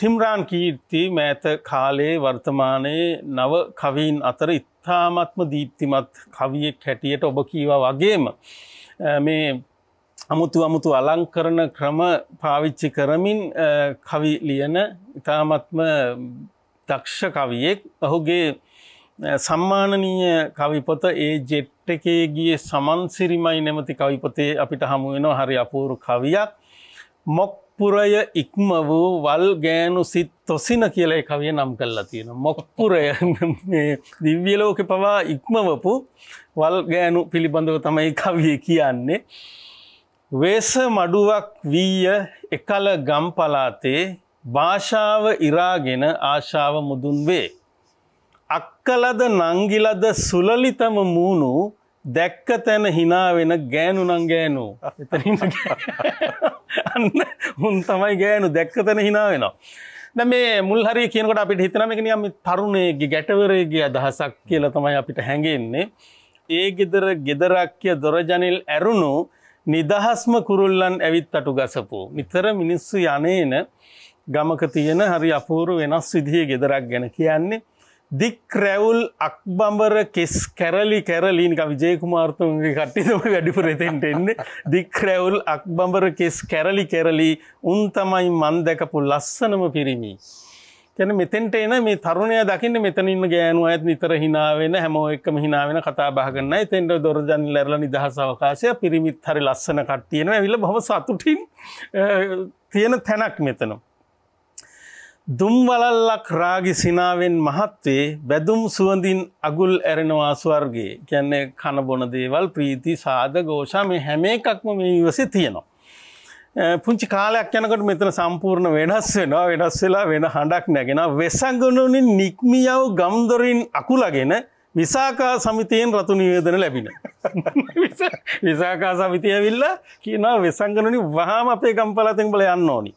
තිම්රාන් කීර්ති මෑත කාලයේ වර්තමානයේ නව කවීන් අතර ඉත්තාමත්ම දීප්තිමත් කවියෙක් හැටියට ඔබ කීවා වගේම මේ අමුතු අමුතු අලංකරන ක්‍රම පාවිච්චි කරමින් කවි ලියන ඉතාමත්ම දක්ෂ කවියෙක් ඔහුගේ සම්මානනීය කවිපොත ඒ ජෙට් එකේ ගිය සමන්සිරිමයි නැමති කවිපතේ අපිට හමුවෙනවා හරි අපූරු කවියක් මොක්පුරය ඉක්ම වූ වල් ගෑනු සිත් තොසින කියලයි කවිය නම් කල්ලා තියෙන. මොක්පුරය දිව්‍යලෝක පවා ඉක්මවපු වල් ගෑනු පිළිබඳව තමයි කවිය කියන්නේ. වේස මඩුවක් වීය එකල ගම් පලාතේ භාෂාව ඉරාගෙන ආශාව මුදුන් වේ. අක්කලද නංගිලද සුලලිතම මූුණු දැක්ක තැන හිනාවෙන ගෑනු නං ගෑනෝ එතරින්න අන්න උන් තමයි ගෑනු දැක්ක තැන හිනාවෙනවා. ද මේ මුල් හරි කියනකට අපිට හිතනමක නියම තරුණයගේ ගැටවරයගේ අදහසක් කියල තමයි අපිට හැඟෙන්නේ. ඒ ගෙදර ගෙදරක්්‍ය දොරජනිල් ඇරුණු නිදහස්ම කුරුල්ලන් ඇවිත් අටු ගසපු. නිතර මිනිස්සු යනේන ගමක තියෙන හරි අපූරු වෙනස් විදිහ ගෙදරක් ගැන කියන්නේ. දික් රැවුල් අක්බඹර කෙස් කැරලි කැරලි නික විජයකුමාර්තුන්ගේ කට්ටිතම වැඩිපුර එතෙන්ට එන්නේ දික් රැවුල් අක්බඹර කෙස් කැරලි කැරලි උන් තමයි මන් දැකපු ලස්සනම පිරිමි. කැන මෙතෙන්ට එන මේ තරුණය දකින්න මෙතනින් ගෑනු අයත් නිතර හිනාවෙන හැමෝ එක්කම හිනාවෙන කතා බාගන්න එතෙන්ට දොරජන් ලැරල නිදහස අවකාශය පිරිමිත් හරි ලස්සන කට්තියෙන ඇවිල බව සතුටින් තියෙන තැනක් මෙතනවා. දුම්වලල්ලක් රාගි සිනාවෙන් මහත්වේ බැදුම් සුවඳින් අගුල් ඇරෙනවා ස්වර්ගේ කියන්නේ කණබොන දේවල් ප්‍රීති සාද ගෝෂා මේ හැම එකක්ම මේ ඉවසේ තියෙනවා. පුංචි කාලයක් යනකට මෙතන සම්පූර්ණ වෙනස් වෙනවා වෙනස් වෙලා වෙන හඬක් නැගෙන වෙසඟනුනින් නික්මියව ගම්දොරින් අකුලගෙන විසාකා සමිතියෙන් රතු නිවේදන ලැබින. විසාකා සමිතිය විල්ලා කියනවා වෙසංගනුනි වහම අපේ ගම්පලතෙන් බල යන්න ඕනි.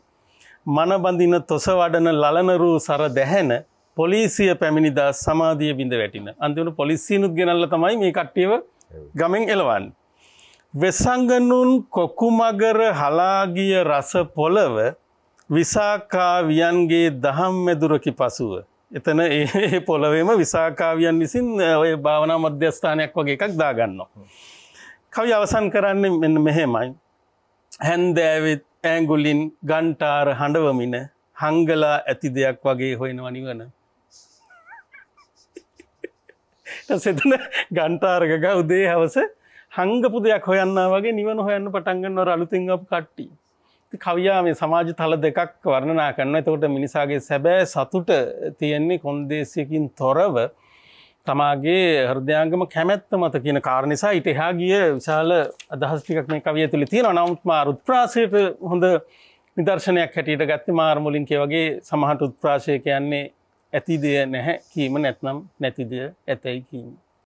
මනබඳින තොස වඩන ලලනරූ සර දැහැන පොලිසිය පැමිණිදා සමාධිය බිඳ වැටින. අන්තිවන පොලිසිනුත් ගෙනල්ල තමයි මේ කට්ටියව ගමෙන් එලවන්. වෙසංගනුන් කොකුමගර හලාගිය රස පොළව විසාකාවියන්ගේ දහම් මැදුරකි පසුව. එතන ඒ පොළවේම විසාකාවියන් විසින් ඔය භාවනා මධ්‍යස්ථානයක් වගේ එකක් දාගන්නවා. කවි අවසන් කරන්නේ මෙන්න මෙහෙමයි. හැන්දෑවෙත් ඇගුලින් ගන්ටාර හඬවමින හංගලා ඇති දෙයක් වගේ හොයෙන වනිවන. සෙතන ගන්ටාර්ගක උදේ හවස හංගපු දෙයක් හොයන්න වගේ නිවන හොයන්න පටන්ගන්නව අලුතිං අප කට්ටි. කවයා මේ සමාජ තල දෙකක් වර්ණනා කරන්න තකොට මිනිසාගේ සැබෑ සතුට තියෙන්නේ කොන්දේසියකින් තොරව තමාගේ හෘදයාංගම කැමැත්ත මත කියන කාර නිසා ඉටහා ගිය විශාල අදහස්ටිකක් මේ කවිය තුළි තියෙන නමුත් මා රුත්ප්‍රාශයට හොඳ නිදර්ශනයක් හැටියට ගත්ත මාර්මුලින්කේ වගේ සමහට උත්ප්‍රාශය කියන්නේ ඇතිදය නැහැ කීම නැත්නම් නැතිදය ඇතැයි කීම.